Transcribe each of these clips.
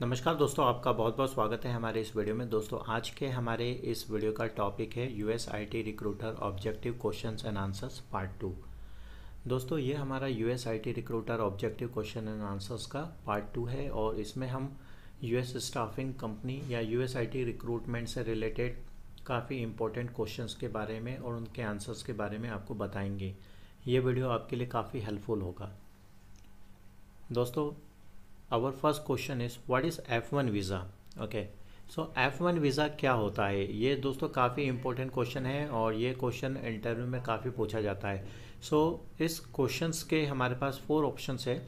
नमस्कार दोस्तों आपका बहुत बहुत स्वागत है हमारे इस वीडियो में दोस्तों आज के हमारे इस वीडियो का टॉपिक है U S recruiter objective questions and answers part two दोस्तों ये हमारा U S recruiter objective question and answers का पार्ट टू है और इसमें हम एस स्टाफिंग कंपनी या यू आईटी रिक्रूटमेंट से रिलेटेड काफ़ी इंपॉर्टेंट क्वेश्चन के बारे में और उनके आंसर्स के बारे में आपको बताएंगे ये वीडियो आपके लिए काफ़ी हेल्पफुल होगा दोस्तों first question is what is F one visa okay so F one visa क्या होता है ये दोस्तों काफ़ी इंपॉर्टेंट क्वेश्चन है और ये क्वेश्चन इंटरव्यू में काफ़ी पूछा जाता है सो so, इस क्वेश्चन के हमारे पास फोर ऑप्शन है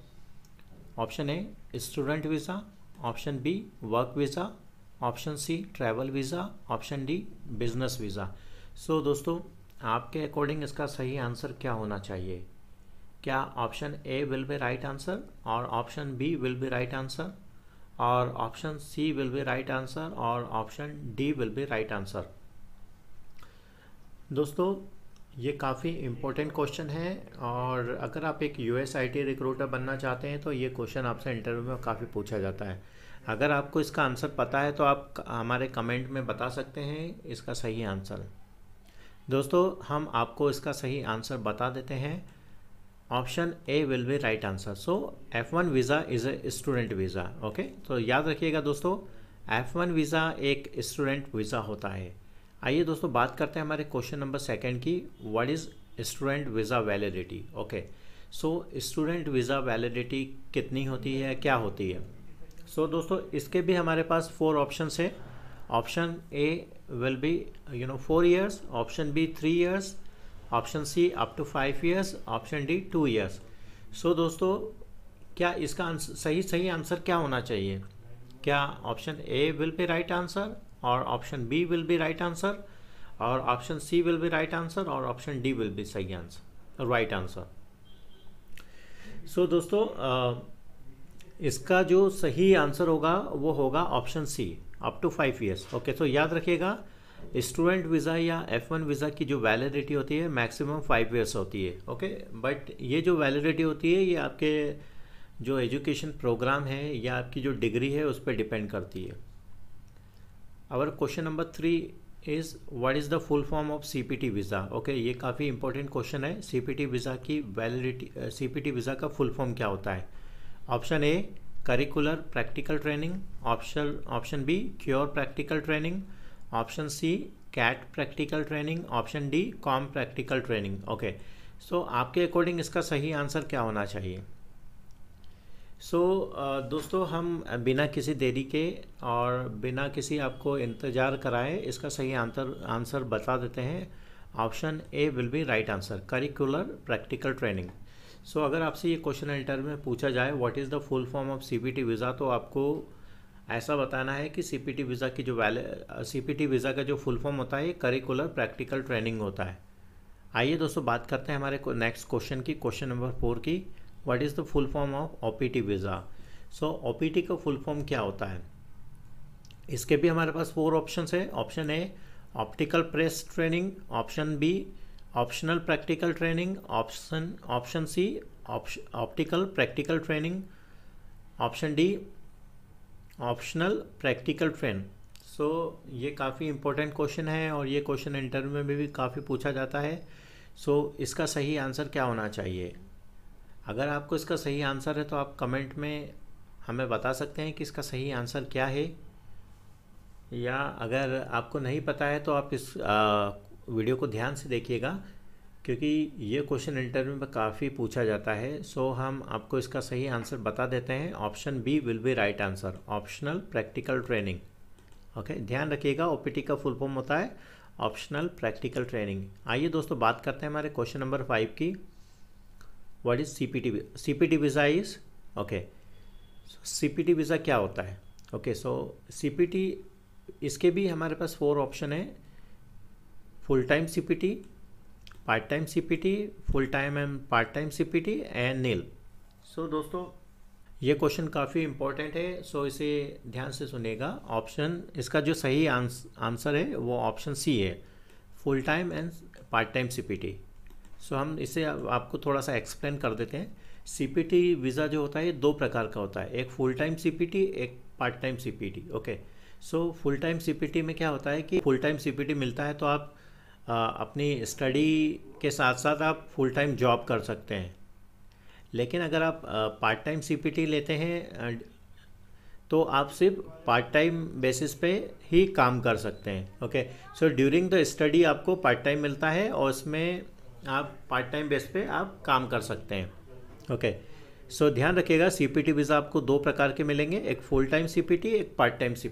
option A student visa option B work visa option C travel visa option D business visa so दोस्तों आपके अकॉर्डिंग इसका सही आंसर क्या होना चाहिए क्या option A will be right answer और option B will be right answer और option C will be right answer और option D will be right answer दोस्तों ये काफ़ी इम्पोर्टेंट क्वेश्चन है और अगर आप एक U S I T recruiter बनना चाहते हैं तो ये क्वेश्चन आपसे इंटरव्यू में काफ़ी पूछा जाता है अगर आपको इसका आंसर पता है तो आप हमारे कमेंट में बता सकते हैं इसका सही आंसर दोस्तों हम आपको इसका सही आंसर बता देते हैं option A will be right answer so F one visa is a student visa okay तो याद रखिएगा दोस्तों एफ वन वीज़ा एक स्टूडेंट वीज़ा होता है आइए दोस्तों बात करते हैं हमारे क्वेश्चन नंबर सेकेंड की what is student visa validity okay so student visa validity कितनी होती है क्या होती है सो so, दोस्तों इसके भी हमारे पास फोर ऑप्शन है option A will be you know four years option B three years option C up to five years option D two years so दोस्तों क्या इसका आंसर सही सही आंसर क्या होना चाहिए क्या option A will be right answer और option B will be right answer और option C will be right answer और ऑप्शन डी विल बी सही आंसर राइट आंसर सो दोस्तों इसका जो सही आंसर होगा वो होगा option C up to five years okay तो याद रखिएगा स्टूडेंट वीज़ा या एफ वन वीज़ा की जो वैलिडिटी होती है मैक्सिमम फाइव ईयर्स होती है ओके बट ये जो वैलिडिटी होती है ये आपके जो एजुकेशन प्रोग्राम है या आपकी जो डिग्री है उस पर डिपेंड करती है और question number three is what is the full form of CPT visa okay ये काफ़ी इंपॉर्टेंट क्वेश्चन है सीपीटी वीज़ा की वैलिडिटी सीपीटी वीज़ा का फुल फॉर्म क्या होता है option A curricular practical training option option B cure practical training option C cat practical training option D com practical training okay so आपके according इसका सही answer क्या होना चाहिए सो so, uh, दोस्तों हम बिना किसी देरी के और बिना किसी आपको इंतज़ार कराए इसका सही आंसर आंसर बता देते हैं option A will be right answer curricular practical training so अगर आपसे ये क्वेश्चन इंटरव्यू में पूछा जाए what is the full form of C visa तो आपको ऐसा बताना है कि सीपीटी वीज़ा की जो वैले सीपीटी वीज़ा का जो फुल फॉर्म होता है ये करिकुलर प्रैक्टिकल ट्रेनिंग होता है आइए दोस्तों बात करते हैं हमारे नेक्स्ट क्वेश्चन की क्वेश्चन नंबर फोर की what is the full form of O P T visa so O P T का फुल फॉर्म क्या होता है इसके भी हमारे पास फोर ऑप्शन है option A optical press training option B optional practical training option option C optical practical training option D optional practical train so ये काफ़ी इंपॉर्टेंट क्वेश्चन है और ये क्वेश्चन इंटरव्यू में भी, भी काफ़ी पूछा जाता है सो so, इसका सही आंसर क्या होना चाहिए अगर आपको इसका सही आंसर है तो आप कमेंट में हमें बता सकते हैं कि इसका सही आंसर क्या है या अगर आपको नहीं पता है तो आप इस आ, वीडियो को ध्यान से देखिएगा क्योंकि ये क्वेश्चन इंटरव्यू में काफ़ी पूछा जाता है सो हम आपको इसका सही आंसर बता देते हैं option B will be right answer optional practical training okay ध्यान रखिएगा ओपीटी का फुल फॉर्म होता है ऑप्शनल प्रैक्टिकल ट्रेनिंग आइए दोस्तों बात करते हैं हमारे क्वेश्चन नंबर फाइव की what is C P T C P T visa is okay C P T visa क्या होता है okay so C P T इसके भी हमारे पास फोर ऑप्शन है full time C P T part time CPT full time and part time CPT and nil so दोस्तों ये क्वेश्चन काफ़ी इम्पोर्टेंट है सो इसे ध्यान से सुनेगा ऑप्शन इसका जो सही आंस आंसर है वो ऑप्शन सी है full time and part time CPT so हम इसे आपको थोड़ा सा एक्सप्लेन कर देते हैं सीपीटी वीज़ा जो होता है दो प्रकार का होता है एक फुल टाइम सीपीटी एक part time CPT okay so full time CPT में क्या होता है कि फुल टाइम सीपीटी मिलता है तो आप अपनी स्टडी के साथ साथ आप फुल टाइम जॉब कर सकते हैं लेकिन अगर आप पार्ट टाइम सी लेते हैं तो आप सिर्फ पार्ट टाइम बेसिस पे ही काम कर सकते हैं okay so during the study आपको पार्ट टाइम मिलता है और उसमें आप पार्ट टाइम बेस पे आप काम कर सकते हैं ओके सो ध्यान रखिएगा सी वीज़ा आपको दो प्रकार के मिलेंगे एक फुल टाइम सी एक पार्ट टाइम सी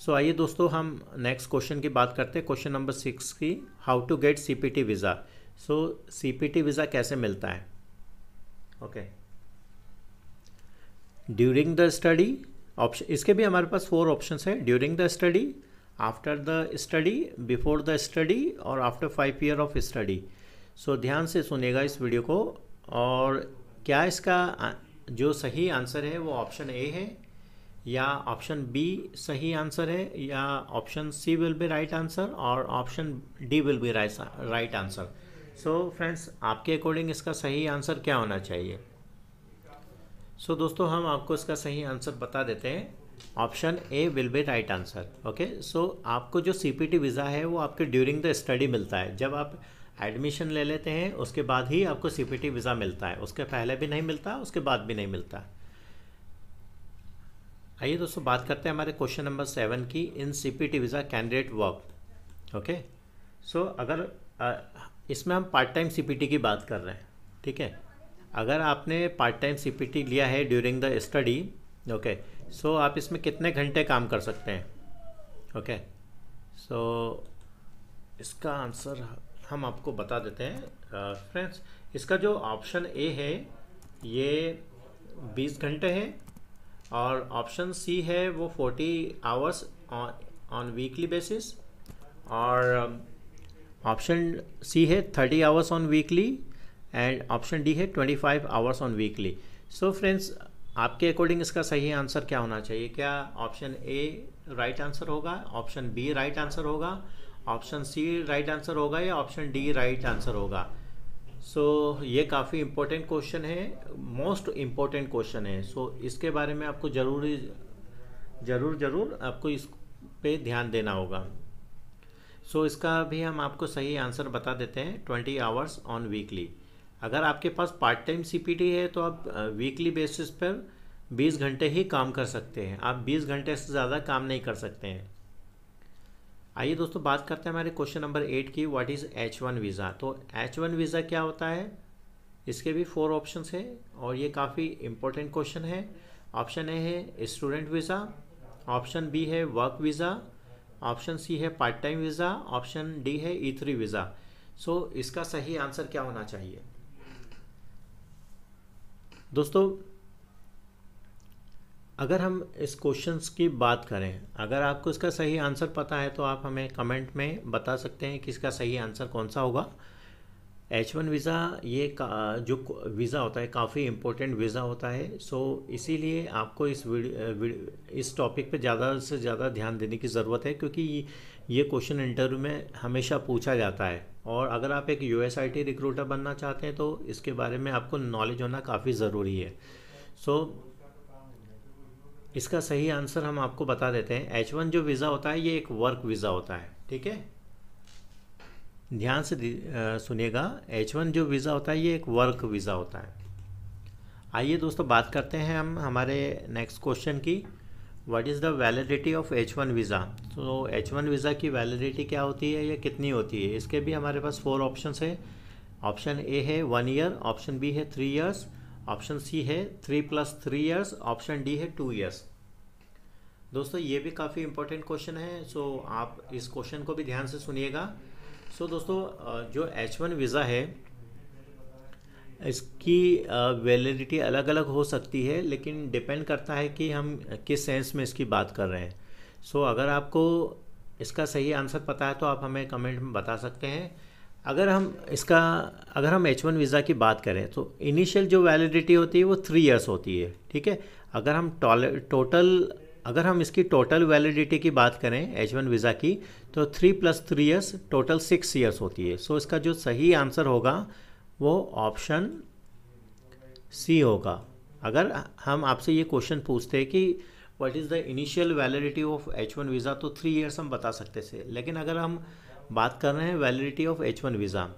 सो आइए दोस्तों हम नेक्स्ट क्वेश्चन की बात करते हैं क्वेश्चन नंबर सिक्स की how to get CPT visa so CPT visa कैसे मिलता है okay during the study option इसके भी हमारे पास फोर ऑप्शन है during the study after the study before the study और after five year of study so ध्यान से सुनेगा इस वीडियो को और क्या इसका जो सही आंसर है वो ऑप्शन ए है या ऑप्शन बी सही आंसर है या option C will be right answer और option D will be right answer so friends आपके अकॉर्डिंग इसका सही आंसर क्या होना चाहिए सो so, दोस्तों हम आपको इसका सही आंसर बता देते हैं option A will be right answer okay so आपको जो सी पी टी वीज़ा है वो आपके ड्यूरिंग द स्टडी मिलता है जब आप एडमिशन ले लेते हैं उसके बाद ही आपको सी पी टी वीज़ा मिलता है उसके पहले भी नहीं मिलता उसके बाद भी नहीं मिलता है आइए दोस्तों बात करते हैं हमारे क्वेश्चन नंबर सेवन की in C P T visa candidate work okay so अगर इसमें हम part time C P T की बात कर रहे हैं ठीक है अगर आपने part time C P T लिया है during the study okay so आप इसमें कितने घंटे काम कर सकते हैं ओके सो इसका आंसर हम आपको बता देते हैं फ्रेंड्स इसका जो ऑप्शन ए है ये बीस घंटे है और ऑप्शन सी है वो forty hours on weekly basis और ऑप्शन um, सी है thirty hours on weekly and option D है twenty five hours on weekly so friends आपके अकॉर्डिंग इसका सही आंसर क्या होना चाहिए क्या ऑप्शन ए राइट आंसर होगा ऑप्शन बी राइट आंसर होगा ऑप्शन सी राइट आंसर होगा या ऑप्शन डी राइट आंसर होगा सो so, ये काफ़ी इम्पोर्टेंट क्वेश्चन है मोस्ट इम्पोर्टेंट क्वेश्चन है सो so, इसके बारे में आपको ज़रूरी ज़रूर ज़रूर आपको इस पे ध्यान देना होगा सो so, इसका भी हम आपको सही आंसर बता देते हैं ट्वेंटी आवर्स ऑन वीकली अगर आपके पास पार्ट टाइम सी है तो आप वीकली बेसिस पर 20 घंटे ही काम कर सकते हैं आप 20 घंटे से ज़्यादा काम नहीं कर सकते हैं आइए दोस्तों बात करते हैं हमारे क्वेश्चन नंबर एट की what is H one visa तो एच वन वीज़ा क्या होता है इसके भी फोर ऑप्शन है और ये काफ़ी इम्पोर्टेंट क्वेश्चन है ऑप्शन ए है स्टूडेंट वीज़ा ऑप्शन बी है वर्क वीज़ा ऑप्शन सी है part time visa option D है ई थ्री वीज़ा सो इसका सही आंसर क्या होना चाहिए दोस्तों अगर हम इस क्वेश्चंस की बात करें अगर आपको इसका सही आंसर पता है तो आप हमें कमेंट में बता सकते हैं कि इसका सही आंसर कौन सा होगा एच वन वीज़ा ये जो वीज़ा होता है काफ़ी इम्पोर्टेंट वीज़ा होता है सो इसीलिए आपको इस इस टॉपिक पे ज़्यादा से ज़्यादा ध्यान देने की ज़रूरत है क्योंकि ये क्वेश्चन इंटरव्यू में हमेशा पूछा जाता है और अगर आप एक यू रिक्रूटर बनना चाहते हैं तो इसके बारे में आपको नॉलेज होना काफ़ी ज़रूरी है सो so, इसका सही आंसर हम आपको बता देते हैं एच वन जो वीज़ा होता है ये एक वर्क वीज़ा होता है ठीक है ध्यान से सुनिएगा एच वन जो वीज़ा होता है ये एक वर्क वीज़ा होता है आइए दोस्तों बात करते हैं हम हमारे नेक्स्ट क्वेश्चन की what is the validity of H one visa तो एच वन वीज़ा की वैलिडिटी क्या होती है या कितनी होती है इसके भी हमारे पास फोर ऑप्शन है ऑप्शन ए है वन ईयर ऑप्शन बी है थ्री ईयर्स ऑप्शन सी है three plus three years option D है टू ईयर्स दोस्तों ये भी काफ़ी इंपॉर्टेंट क्वेश्चन है सो so, आप इस क्वेश्चन को भी ध्यान से सुनिएगा सो so, दोस्तों जो एच वन वीज़ा है इसकी वैलिडिटी अलग अलग हो सकती है लेकिन डिपेंड करता है कि हम किस सेंस में इसकी बात कर रहे हैं सो so, अगर आपको इसका सही आंसर पता है तो आप हमें कमेंट में बता सकते हैं अगर हम इसका अगर हम एच वन वीज़ा की बात करें तो इनिशियल जो वैलिडिटी होती है वो थ्री इयर्स होती है ठीक है अगर हम टोटल अगर हम इसकी टोटल वैलिडिटी की बात करें एच वन वीज़ा की तो three plus three years total six years होती है सो इसका जो सही आंसर होगा वो ऑप्शन सी होगा अगर हम आपसे ये क्वेश्चन पूछते हैं कि what is the initial validity of H one visa तो थ्री ईयर्स हम बता सकते थे लेकिन अगर हम बात कर रहे हैं validity of H one visa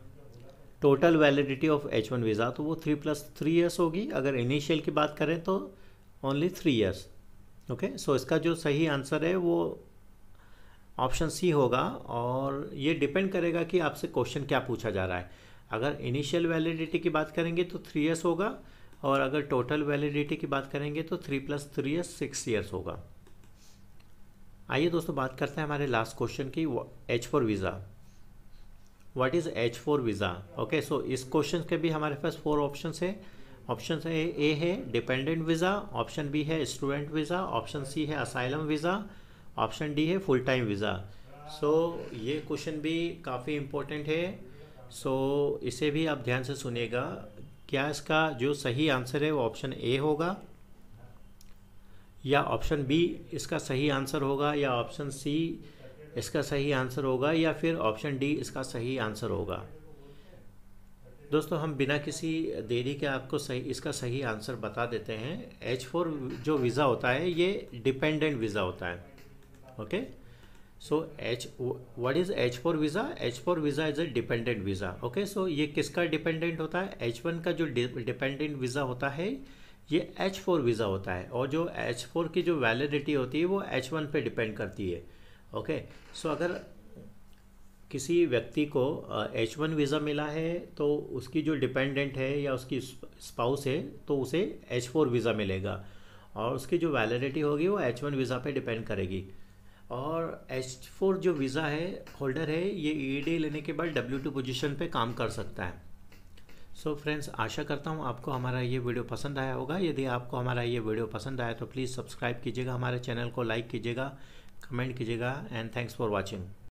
total validity of H one visa तो वो थ्री प्लस थ्री ईयर्स होगी अगर इनिशियल की बात करें तो only three years okay so इसका जो सही आंसर है वो ऑप्शन सी होगा और ये डिपेंड करेगा कि आपसे क्वेश्चन क्या पूछा जा रहा है अगर इनिशियल वैलिडिटी की बात करेंगे तो थ्री ईयर्स होगा और अगर टोटल वैलिडिटी की बात करेंगे तो three plus three years six years होगा आइए दोस्तों बात करते हैं हमारे लास्ट क्वेश्चन की H four visa what is H four visa okay so इस क्वेश्चन के भी हमारे पास फोर ऑप्शन है ऑप्शन ए है डिपेंडेंट वीज़ा ऑप्शन बी है स्टूडेंट वीज़ा ऑप्शन सी है असाइलम वीज़ा ऑप्शन डी है फुल टाइम वीज़ा सो ये क्वेश्चन भी काफ़ी इम्पोर्टेंट है सो so, इसे भी आप ध्यान से सुनेगा क्या इसका जो सही आंसर है वो ऑप्शन ए होगा या ऑप्शन बी इसका सही आंसर होगा या ऑप्शन सी इसका सही आंसर होगा या फिर ऑप्शन डी इसका सही आंसर होगा दोस्तों हम बिना किसी देरी के आपको सही इसका सही आंसर बता देते हैं एच फोर जो वीज़ा होता है ये डिपेंडेंट वीज़ा होता है okay so H what is H four visa H four visa is a dependent visa okay so ये किसका डिपेंडेंट होता है एच वन का जो डिपेंडेंट वीज़ा होता है ये एच फोर वीज़ा होता है और जो एच फोर की जो वैलिडिटी होती है वो एच वन पे डिपेंड करती है ओके सो अगर किसी व्यक्ति को एच वन वीज़ा मिला है तो उसकी जो डिपेंडेंट है या उसकी स्पाउस है तो उसे एच फोर वीज़ा मिलेगा और उसकी जो वैलिडिटी होगी वो एच वन वीज़ा पे डिपेंड करेगी और एच फोर जो वीज़ा है होल्डर है ये ई e डी लेने के बाद डब्ल्यू टू पोजिशन पे काम कर सकता है सो so फ्रेंड्स आशा करता हूँ आपको हमारा ये वीडियो पसंद आया होगा यदि आपको हमारा ये वीडियो पसंद आया तो प्लीज़ सब्सक्राइब कीजिएगा हमारे चैनल को लाइक कीजिएगा कमेंट कीजिएगा एंड थैंक्स फॉर वॉचिंग